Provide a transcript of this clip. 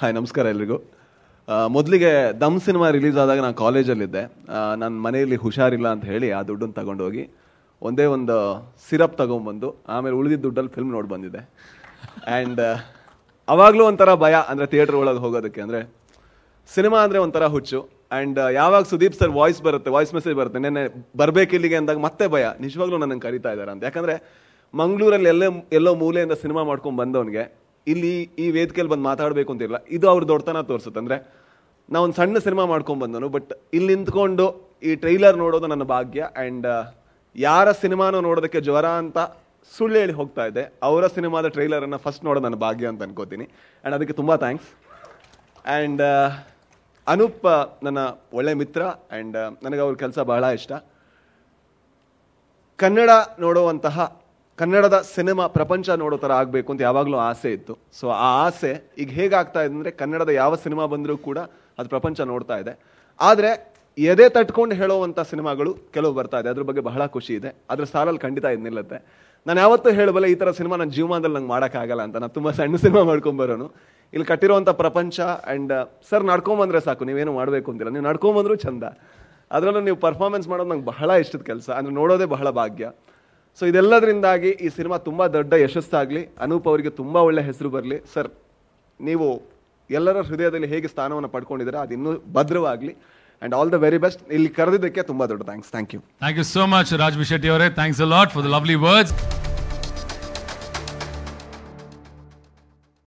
hi ನಮಸ್ಕಾರ ಎಲ್ರಿಗೂ ಮೊದಲಿಗೆ ದಮ್ ಸಿನಿಮಾ ರಿಲೀಸ್ ಆದಾಗ ನಾನು ಕಾಲೇಜಲ್ಲಿದ್ದೆ ನನ್ನ ಮನೆಯಲ್ಲಿ ಹುಷಾರಿಲ್ಲ ಅಂತ ಹೇಳಿ ಆ ದುಡ್ಡನ್ನು ತಗೊಂಡೋಗಿ ಒಂದೇ ಒಂದು ಸಿರಪ್ ತಗೊಂಬಂದು ಆಮೇಲೆ ಉಳಿದಿದ್ದ ದುಡ್ಡಲ್ಲಿ ಫಿಲ್ಮ್ ನೋಡಿ ಬಂದಿದೆ ಆ್ಯಂಡ್ ಅವಾಗಲೂ ಒಂಥರ ಭಯ ಅಂದರೆ ಥಿಯೇಟ್ರ್ ಒಳಗೆ ಹೋಗೋದಕ್ಕೆ ಅಂದರೆ ಸಿನಿಮಾ ಅಂದರೆ ಒಂಥರ ಹುಚ್ಚು ಆ್ಯಂಡ್ ಯಾವಾಗ ಸುದೀಪ್ ಸರ್ ವಾಯ್ಸ್ ಬರುತ್ತೆ ವಾಯ್ಸ್ ಮೆಸೇಜ್ ಬರುತ್ತೆ ನೆನ್ನೆ ಬರಬೇಕಿಲ್ಲಿಗೆ ಅಂದಾಗ ಮತ್ತೆ ಭಯ ನಿಜವಾಗ್ಲೂ ನನಗೆ ಕರಿತಾ ಇದ್ದಾರೆ ಅಂತ ಯಾಕಂದರೆ ಮಂಗಳೂರಲ್ಲಿ ಎಲ್ಲೇ ಎಲ್ಲೋ ಮೂಲೆಯಿಂದ ಸಿನಿಮಾ ಮಾಡ್ಕೊಂಡು ಬಂದವನಿಗೆ ಇಲ್ಲಿ ಈ ವೇದಿಕೆಯಲ್ಲಿ ಬಂದು ಮಾತಾಡಬೇಕು ಅಂತಿಲ್ಲ ಇದು ಅವ್ರ ದೊಡ್ಡತನ ತೋರಿಸುತ್ತೆ ಅಂದರೆ ನಾವು ಒಂದು ಸಣ್ಣ ಸಿನಿಮಾ ಮಾಡ್ಕೊಂಡು ಬಂದನು ಬಟ್ ಇಲ್ಲಿ ನಿಂತ್ಕೊಂಡು ಈ ಟ್ರೈಲರ್ ನೋಡೋದು ನನ್ನ ಭಾಗ್ಯ ಆ್ಯಂಡ್ ಯಾರ ಸಿನಿಮಾನೂ ನೋಡೋದಕ್ಕೆ ಜ್ವರ ಅಂತ ಸುಳ್ಳು ಹೇಳಿ ಹೋಗ್ತಾ ಇದೆ ಅವರ ಸಿನಿಮಾದ ಟ್ರೈಲರನ್ನು ಫಸ್ಟ್ ನೋಡೋದು ನನ್ನ ಭಾಗ್ಯ ಅಂತ ಅನ್ಕೋತೀನಿ ಆ್ಯಂಡ್ ಅದಕ್ಕೆ ತುಂಬ ಥ್ಯಾಂಕ್ಸ್ ಆ್ಯಂಡ್ ಅನೂಪ್ ನನ್ನ ಒಳ್ಳೆ ಮಿತ್ರ ಆ್ಯಂಡ್ ನನಗೆ ಅವ್ರ ಕೆಲಸ ಬಹಳ ಇಷ್ಟ ಕನ್ನಡ ನೋಡುವಂತಹ ಕನ್ನಡದ ಸಿನಿಮಾ ಪ್ರಪಂಚ ನೋಡೋ ಥರ ಆಗಬೇಕು ಅಂತ ಯಾವಾಗಲೂ ಆಸೆ ಇತ್ತು ಸೊ ಆ ಆಸೆ ಈಗ ಹೇಗಾಗ್ತಾ ಇದೆ ಅಂದರೆ ಕನ್ನಡದ ಯಾವ ಸಿನಿಮಾ ಬಂದರೂ ಕೂಡ ಅದು ಪ್ರಪಂಚ ನೋಡ್ತಾ ಇದೆ ಆದರೆ ಎದೆ ತಟ್ಕೊಂಡು ಹೇಳೋವಂಥ ಸಿನಿಮಾಗಳು ಕೆಲವು ಬರ್ತಾ ಇದೆ ಅದ್ರ ಬಗ್ಗೆ ಬಹಳ ಖುಷಿ ಇದೆ ಅದ್ರ ಸಾಲಲ್ಲಿ ಖಂಡಿತ ಇದು ನಿಲ್ಲುತ್ತೆ ನಾನು ಯಾವತ್ತೂ ಹೇಳಬಲ್ಲ ಈ ಥರ ಸಿನಿಮಾ ನನ್ನ ಜೀವನದಲ್ಲಿ ನಂಗೆ ಮಾಡೋಕ್ಕಾಗಲ್ಲ ಅಂತ ನಾನು ತುಂಬ ಸಣ್ಣ ಸಿನಿಮಾ ಮಾಡ್ಕೊಂಬರೋನು ಇಲ್ಲಿ ಕಟ್ಟಿರುವಂಥ ಪ್ರಪಂಚ ಆ್ಯಂಡ್ uh, ಸರ್ ನಡ್ಕೊಂಬಂದ್ರೆ ಸಾಕು ನೀವೇನು ಮಾಡಬೇಕು ಅಂತಿಲ್ಲ ನೀವು ನಡ್ಕೊಂಬಂದ್ರೂ ಚಂದ ಅದರಲ್ಲೂ ನೀವು ಪರ್ಫಾರ್ಮೆನ್ಸ್ ಮಾಡೋದು ನಂಗೆ ಬಹಳ ಇಷ್ಟದ ಕೆಲಸ ಅಂದರೆ ನೋಡೋದೇ ಬಹಳ ಭಾಗ್ಯ ಸೊ ಇದೆಲ್ಲದರಿಂದಾಗಿ ಈ ಸಿನಿಮಾ ತುಂಬ ದೊಡ್ಡ ಯಶಸ್ಸಾಗಲಿ ಅನೂಪ್ ಅವರಿಗೆ ತುಂಬ ಒಳ್ಳೆ ಹೆಸರು ಬರಲಿ ಸರ್ ನೀವು ಎಲ್ಲರ ಹೃದಯದಲ್ಲಿ ಹೇಗೆ ಸ್ಥಾನವನ್ನು ಪಡ್ಕೊಂಡಿದ್ದೀರಾ ಅದು ಇನ್ನೂ ಭದ್ರವಾಗಲಿ and all the very best ಇಲ್ಲಿ ಕರೆದಿದ್ದಕ್ಕೆ ತುಂಬ ದೊಡ್ಡ thanks thank you thank you so much Raj Shetty ಅವರೇ thanks a lot for the lovely words